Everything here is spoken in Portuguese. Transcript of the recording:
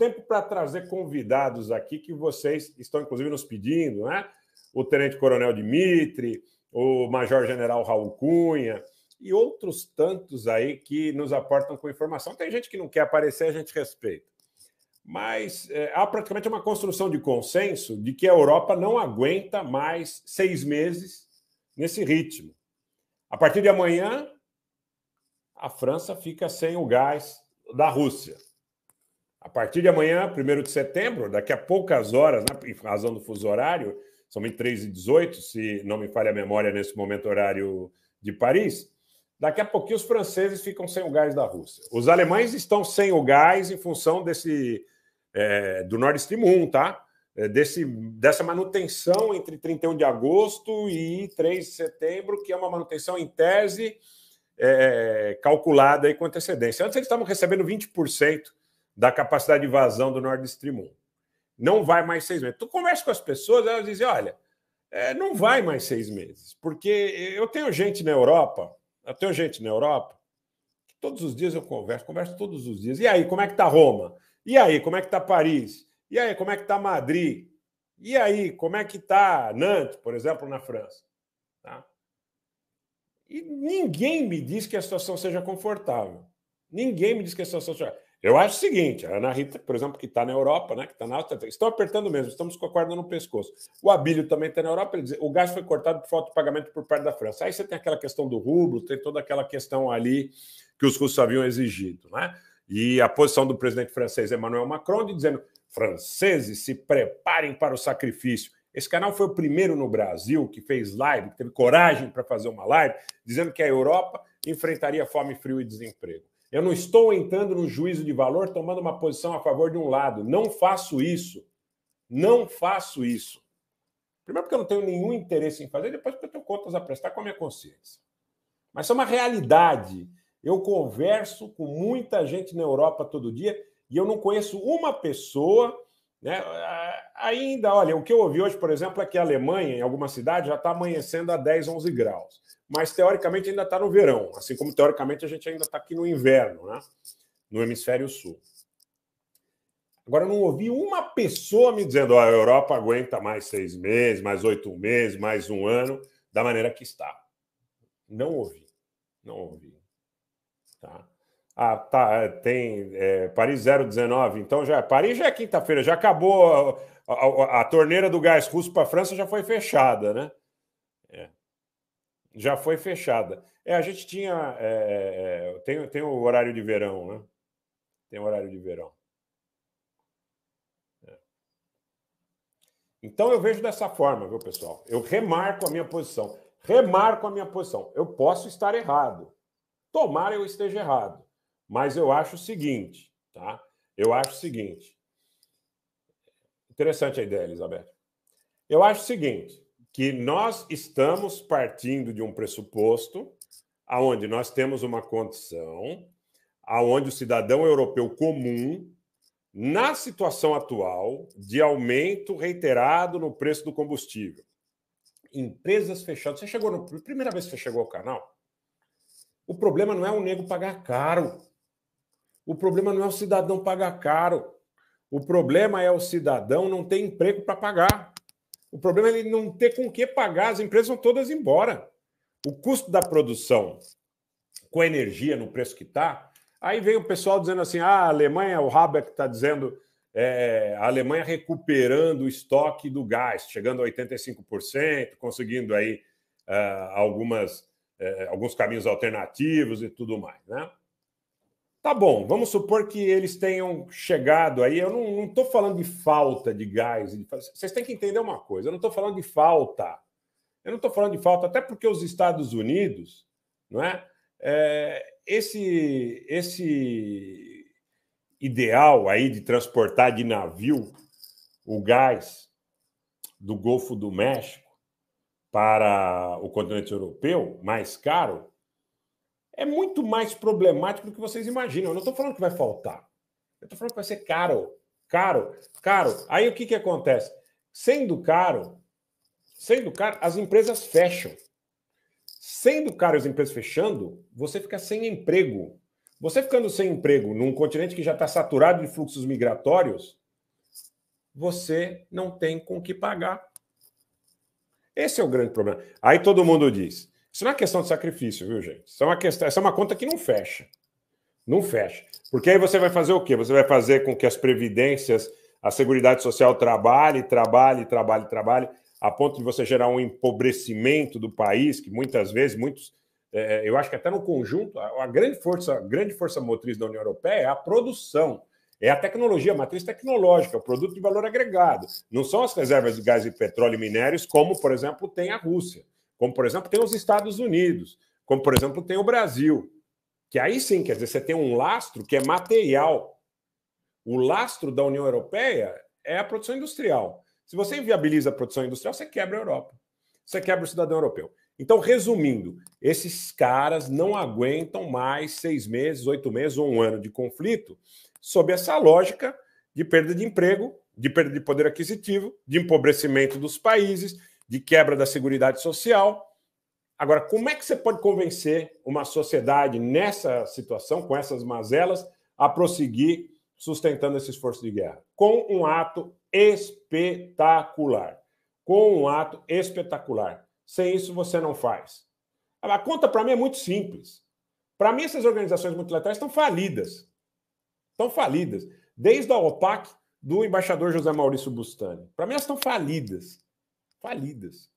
tempo para trazer convidados aqui que vocês estão, inclusive, nos pedindo, né? O Tenente Coronel Dimitri, o Major General Raul Cunha e outros tantos aí que nos aportam com informação. Tem gente que não quer aparecer, a gente respeita. Mas é, há praticamente uma construção de consenso de que a Europa não aguenta mais seis meses nesse ritmo. A partir de amanhã, a França fica sem o gás da Rússia. A partir de amanhã, 1 de setembro, daqui a poucas horas, né, em razão do fuso horário, são 23 e 18, se não me falha a memória nesse momento horário de Paris, daqui a pouquinho os franceses ficam sem o gás da Rússia. Os alemães estão sem o gás em função desse é, do Nord Stream 1, tá? É, desse, dessa manutenção entre 31 de agosto e 3 de setembro, que é uma manutenção em tese é, calculada e com antecedência. Antes eles estavam recebendo 20% da capacidade de vazão do Nord Stream 1. Não vai mais seis meses. Tu conversa com as pessoas, elas dizem: olha, é, não vai mais seis meses, porque eu tenho gente na Europa, eu tenho gente na Europa, que todos os dias eu converso, converso todos os dias. E aí, como é que está Roma? E aí, como é que está Paris? E aí, como é que está Madrid? E aí, como é que está Nantes, por exemplo, na França? Tá? E ninguém me diz que a situação seja confortável. Ninguém me diz que a situação seja. Eu acho o seguinte, a Ana Rita, por exemplo, que está na Europa, né, que está na alta, estão apertando mesmo, estamos com a corda no pescoço. O Abílio também está na Europa, ele diz, o gás foi cortado por falta de pagamento por parte da França. Aí você tem aquela questão do rublo, tem toda aquela questão ali que os russos haviam exigido, né? E a posição do presidente francês Emmanuel Macron de dizendo: franceses, se preparem para o sacrifício. Esse canal foi o primeiro no Brasil que fez live, que teve coragem para fazer uma live, dizendo que a Europa enfrentaria fome, frio e desemprego. Eu não estou entrando no juízo de valor tomando uma posição a favor de um lado. Não faço isso. Não faço isso. Primeiro, porque eu não tenho nenhum interesse em fazer, depois, porque eu tenho contas a prestar com a minha consciência. Mas isso é uma realidade. Eu converso com muita gente na Europa todo dia e eu não conheço uma pessoa né? Então, é, é. Ainda, olha, o que eu ouvi hoje, por exemplo, é que a Alemanha, em alguma cidade, já está amanhecendo a 10, 11 graus. Mas, teoricamente, ainda está no verão. Assim como, teoricamente, a gente ainda está aqui no inverno, né? no hemisfério sul. Agora, eu não ouvi uma pessoa me dizendo oh, a Europa aguenta mais seis meses, mais oito meses, mais um ano, da maneira que está. Não ouvi. Não ouvi. Ah, tá, é, tem é, Paris 019, então já Paris já é quinta-feira, já acabou a, a, a, torneira do gás russo para a França já foi fechada, né? É. Já foi fechada. É, a gente tinha é, é, é tem tem o horário de verão, né? Tem o horário de verão. Então eu vejo dessa forma, viu, pessoal? Eu remarco a minha posição. Remarco a minha posição. Eu posso estar errado. Tomara eu esteja errado. Mas eu acho o seguinte, tá? Eu acho o seguinte. Interessante a ideia, Elizabeth. Eu acho o seguinte, que nós estamos partindo de um pressuposto aonde nós temos uma condição aonde o cidadão europeu comum na situação atual de aumento reiterado no preço do combustível. Empresas fechadas. Você chegou no primeira vez que você chegou ao canal? O problema não é o nego pagar caro. O problema não é o cidadão pagar caro. O problema é o cidadão não ter emprego para pagar. O problema é ele não ter com que pagar. As empresas vão todas embora. O custo da produção com energia no preço que está. Aí vem o pessoal dizendo assim: ah, a Alemanha, o que está dizendo, é, a Alemanha recuperando o estoque do gás, chegando a 85%, conseguindo aí uh, algumas, uh, alguns caminhos alternativos e tudo mais. Né? Tá bom, vamos supor que eles tenham chegado aí. Eu não estou falando de falta de gás. Vocês têm que entender uma coisa: eu não estou falando de falta. Eu não estou falando de falta, até porque os Estados Unidos, não é? é esse, esse ideal aí de transportar de navio o gás do Golfo do México para o continente europeu mais caro é muito mais problemático do que vocês imaginam. Eu não estou falando que vai faltar. Eu estou falando que vai ser caro, caro, caro. Aí o que, que acontece? Sendo caro, sendo caro, as empresas fecham. Sendo caro as empresas fechando, você fica sem emprego. Você ficando sem emprego num continente que já está saturado de fluxos migratórios, você não tem com que pagar. Esse é o grande problema. Aí todo mundo diz: isso não é questão de sacrifício, viu, gente? Isso é uma questão, essa é uma conta que não fecha. Não fecha. Porque aí você vai fazer o quê? Você vai fazer com que as previdências, a Seguridade Social trabalhe, trabalhe, trabalhe, trabalhe, a ponto de você gerar um empobrecimento do país, que muitas vezes, muitos. É, é eu acho que até no conjunto, a, a grande força, a grande força motriz da União Europeia é a produção. É a tecnologia, a matriz tecnológica, o produto de valor agregado. Não são as reservas de gás e petróleo e minérios, como, por exemplo, tem a Rússia como por exemplo tem os Estados Unidos, como por exemplo tem o Brasil, que aí sim, quer dizer, você tem um lastro que é material. O lastro da União Europeia é a produção industrial. Se você inviabiliza a produção industrial, você quebra a Europa, você quebra o cidadão europeu. Então, resumindo, esses caras não aguentam mais seis meses, oito meses ou um ano de conflito sob essa lógica de perda de emprego, de perda de poder aquisitivo, de empobrecimento dos países, de quebra da Seguridade Social. Agora, como é que você pode convencer uma sociedade nessa situação, com essas mazelas, a prosseguir sustentando esse esforço de guerra? Com um ato espetacular. Com um ato espetacular. Sem isso, você não faz. A conta para mim é muito simples. Para mim, essas organizações multilaterais estão falidas. Estão falidas. Desde a OPAC do embaixador José Maurício Bustani. Para mim, elas estão falidas falidas.